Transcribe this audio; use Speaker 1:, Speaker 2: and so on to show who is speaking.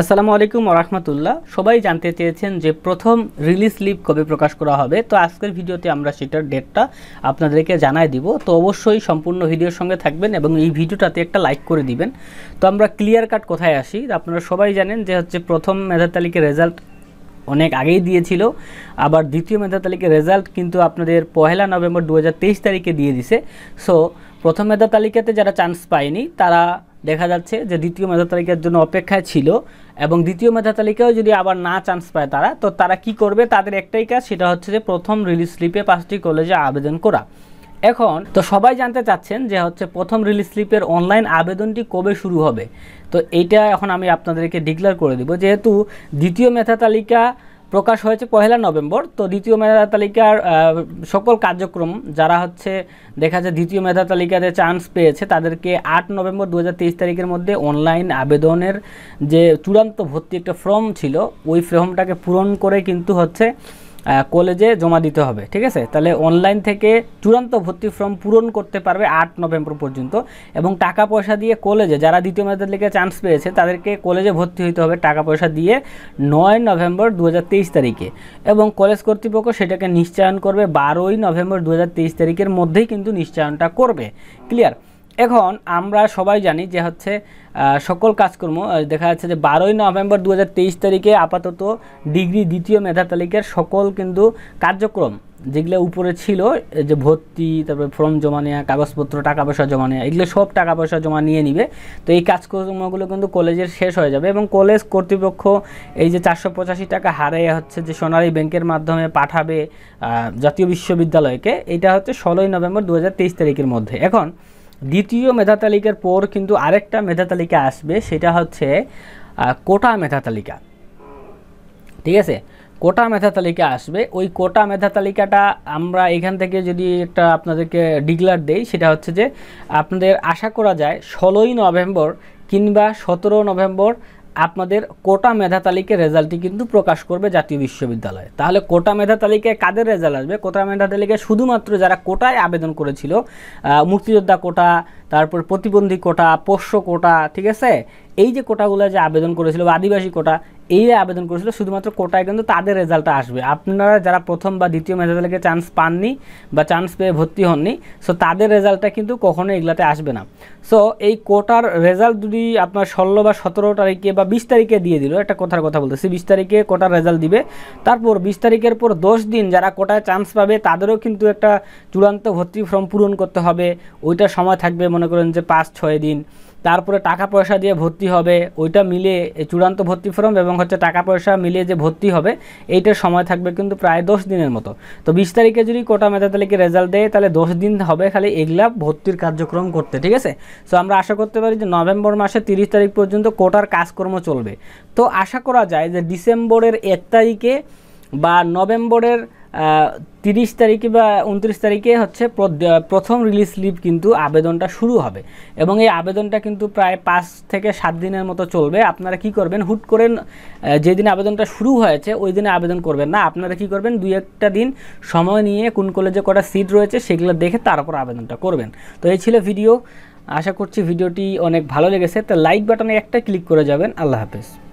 Speaker 1: আসসালামু আলাইকুম রহমতুল্লাহ সবাই জানতে চেয়েছেন যে প্রথম রিলিজ স্লিপ কবে প্রকাশ করা হবে তো আজকের ভিডিওতে আমরা সেটার ডেটটা আপনাদেরকে জানাই দিব তো অবশ্যই সম্পূর্ণ ভিডিওর সঙ্গে থাকবেন এবং এই ভিডিওটাতে একটা লাইক করে দিবেন তো আমরা ক্লিয়ার কাট কোথায় আসি আপনারা সবাই জানেন যে হচ্ছে প্রথম মেধা তালিকার রেজাল্ট অনেক আগেই দিয়েছিল আবার দ্বিতীয় মেধা তালিকার রেজাল্ট কিন্তু আপনাদের পহেলা নভেম্বর দু তারিখে দিয়ে দিছে সো প্রথম মেধা তালিকাতে যারা চান্স পায়নি তারা দেখা যাচ্ছে যে দ্বিতীয় মেধা তালিকার জন্য অপেক্ষায় ছিল এবং দ্বিতীয় মেধা তালিকাও যদি আবার না চান্স পায় তারা তো তারা কি করবে তাদের একটাই কাজ সেটা হচ্ছে যে প্রথম রিলিজ স্লিপে পাঁচটি কলেজে আবেদন করা এখন তো সবাই জানতে চাচ্ছেন যে হচ্ছে প্রথম রিলিজ স্লিপের অনলাইন আবেদনটি কবে শুরু হবে তো এইটা এখন আমি আপনাদেরকে ডিক্লেয়ার করে দেবো যেহেতু দ্বিতীয় মেধা তালিকা প্রকাশ হয়েছে পহেলা নভেম্বর তো দ্বিতীয় মেধা তালিকার সকল কার্যক্রম যারা হচ্ছে দেখা যায় দ্বিতীয় মেধা তালিকাতে চান্স পেয়েছে তাদেরকে আট নভেম্বর দু তারিখের মধ্যে অনলাইন আবেদনের যে চূড়ান্ত ভর্তি একটা ফর্ম ছিল ওই ফর্মটাকে পূরণ করে কিন্তু হচ্ছে কলেজে জমা দিতে হবে ঠিক আছে তাহলে অনলাইন থেকে চূড়ান্ত ভর্তি ফর্ম পূরণ করতে পারবে আট নভেম্বর পর্যন্ত এবং টাকা পয়সা দিয়ে কলেজে যারা দ্বিতীয় মেয়াদের লেগে চান্স পেয়েছে তাদেরকে কলেজে ভর্তি হইতে হবে টাকা পয়সা দিয়ে নয় নভেম্বর দু তারিখে এবং কলেজ কর্তৃপক্ষ সেটাকে নিশ্চয়ন করবে বারোই নভেম্বর দু তারিখের মধ্যেই কিন্তু নিশ্চয়নটা করবে ক্লিয়ার এখন আমরা সবাই জানি যে হচ্ছে সকল কাজকর্ম দেখা যাচ্ছে যে বারোই নভেম্বর দু তারিখে আপাতত ডিগ্রি দ্বিতীয় মেধা তালিকার সকল কিন্তু কার্যক্রম যেগুলো উপরে ছিল যে ভর্তি তারপরে ফর্ম জমা নেওয়া কাগজপত্র টাকা পয়সা জমা নেওয়া এগুলো সব টাকা পয়সা জমা নিয়ে নিবে তো এই কাজকর্মগুলো কিন্তু কলেজের শেষ হয়ে যাবে এবং কলেজ কর্তৃপক্ষ এই যে চারশো পঁচাশি টাকা হারে হচ্ছে যে সোনারি ব্যাংকের মাধ্যমে পাঠাবে জাতীয় বিশ্ববিদ্যালয়কে এটা হচ্ছে ষোলোই নভেম্বর দু তারিখের মধ্যে এখন দ্বিতীয় মেধা তালিকার পর কিন্তু আরেকটা মেধা তালিকা আসবে সেটা হচ্ছে কোটা মেধা তালিকা ঠিক আছে কোটা মেধা তালিকা আসবে ওই কোটা মেধা তালিকাটা আমরা এখান থেকে যদি একটা আপনাদেরকে ডিক্লার দেই সেটা হচ্ছে যে আপনাদের আশা করা যায় ষোলোই নভেম্বর কিংবা সতেরো নভেম্বর আপনাদের কোটা মেধা তালিকার রেজাল্টটি কিন্তু প্রকাশ করবে জাতীয় বিশ্ববিদ্যালয় তাহলে কোটা মেধা তালিকায় কাদের রেজাল্ট আসবে কোটা মেধা তালিকায় শুধুমাত্র যারা কোটায় আবেদন করেছিল মুক্তিযোদ্ধা কোটা তারপর প্রতিবন্ধী কোটা পোষ্য কোটা ঠিক আছে এই যে কোটাগুলো যে আবেদন করেছিল বা আদিবাসী কোটা এই আবেদন করেছিল শুধুমাত্র কোটায় কিন্তু তাদের রেজাল্টটা আসবে আপনারা যারা প্রথম বা দ্বিতীয় মেধাতালিকে চান্স পাননি বা চান্স পেয়ে ভর্তি হননি সো তাদের রেজাল্টটা কিন্তু কখনো এগুলাতে আসবে না সো এই কোটার রেজাল্ট যদি আপনার ষোলো বা সতেরো তারিখে বা বিশ তারিখে দিয়ে দিল একটা কথার কথা বলতেছি বিশ তারিখে কোটার রেজাল্ট দিবে তারপর বিশ তারিখের পর দশ দিন যারা কোটায় চান্স পাবে তাদেরও কিন্তু একটা চূড়ান্ত ভর্তি ফর্ম পূরণ করতে হবে ওইটা সময় থাকবে মনে করেন যে পাঁচ ছয় দিন তারপরে টাকা পয়সা দিয়ে ভর্তি হবে ওইটা মিলে চূড়ান্ত ভর্তি ফর্ম এবং হচ্ছে টাকা পয়সা মিলিয়ে যে ভর্তি হবে এইটার সময় থাকবে কিন্তু প্রায় দশ দিনের মতো তো বিশ তারিখে যদি কোটা মেধা তালিকে রেজাল্ট দেয় তাহলে দশ দিন হবে খালি এগুলা ভর্তির কার্যক্রম করতে ঠিক আছে সো আমরা আশা করতে পারি যে নভেম্বর মাসে তিরিশ তারিখ পর্যন্ত কোটার কাজকর্ম চলবে তো আশা করা যায় যে ডিসেম্বরের এক তারিখে বা নভেম্বরের তিরিশ তারিখে বা উনত্রিশ তারিখে হচ্ছে প্রথম রিলিজ স্লিপ কিন্তু আবেদনটা শুরু হবে এবং এই আবেদনটা কিন্তু প্রায় পাঁচ থেকে সাত দিনের মতো চলবে আপনারা কি করবেন হুট করে যেদিন আবেদনটা শুরু হয়েছে ওই দিনে আবেদন করবেন না আপনারা কি করবেন দুই একটা দিন সময় নিয়ে কোন কলেজে কটা সিট রয়েছে সেগুলো দেখে তারপর আবেদনটা করবেন তো এই ছিল ভিডিও আশা করছি ভিডিওটি অনেক ভালো লেগেছে তো লাইক বাটনে একটা ক্লিক করে যাবেন আল্লাহ হাফেজ